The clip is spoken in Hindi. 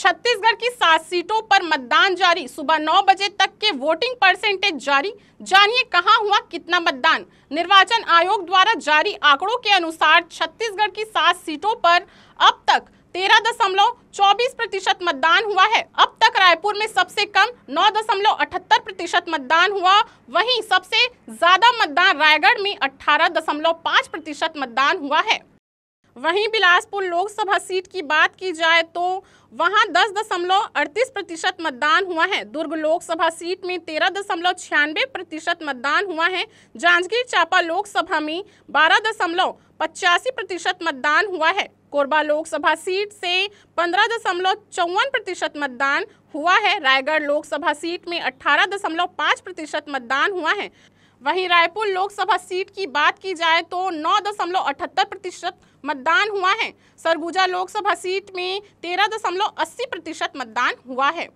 छत्तीसगढ़ की सात सीटों पर मतदान जारी सुबह नौ बजे तक के वोटिंग परसेंटेज जारी जानिए कहाँ हुआ कितना मतदान निर्वाचन आयोग द्वारा जारी आंकड़ों के अनुसार छत्तीसगढ़ की सात सीटों पर अब तक तेरह दशमलव चौबीस प्रतिशत मतदान हुआ है अब तक रायपुर में सबसे कम नौ दशमलव अठहत्तर प्रतिशत मतदान हुआ वहीं सबसे ज्यादा मतदान रायगढ़ में अठारह दशमलव पाँच प्रतिशत मतदान हुआ है वहीं बिलासपुर लोकसभा सीट की बात की जाए तो वहां दस दशमलव अड़तीस प्रतिशत मतदान हुआ है दुर्ग लोकसभा सीट में तेरह दशमलव छियानवे प्रतिशत मतदान हुआ है जांजगीर चांपा लोकसभा में बारह दशमलव पचासी प्रतिशत मतदान हुआ है कोरबा लोकसभा सीट से पंद्रह दशमलव चौवन प्रतिशत मतदान हुआ है रायगढ़ लोकसभा सीट में अठारह दशमलव पाँच प्रतिशत मतदान हुआ है वहीं रायपुर लोकसभा सीट की बात की जाए तो नौ दशमलव अठहत्तर प्रतिशत मतदान हुआ है सरगुजा लोकसभा सीट में तेरह दशमलव अस्सी प्रतिशत मतदान हुआ है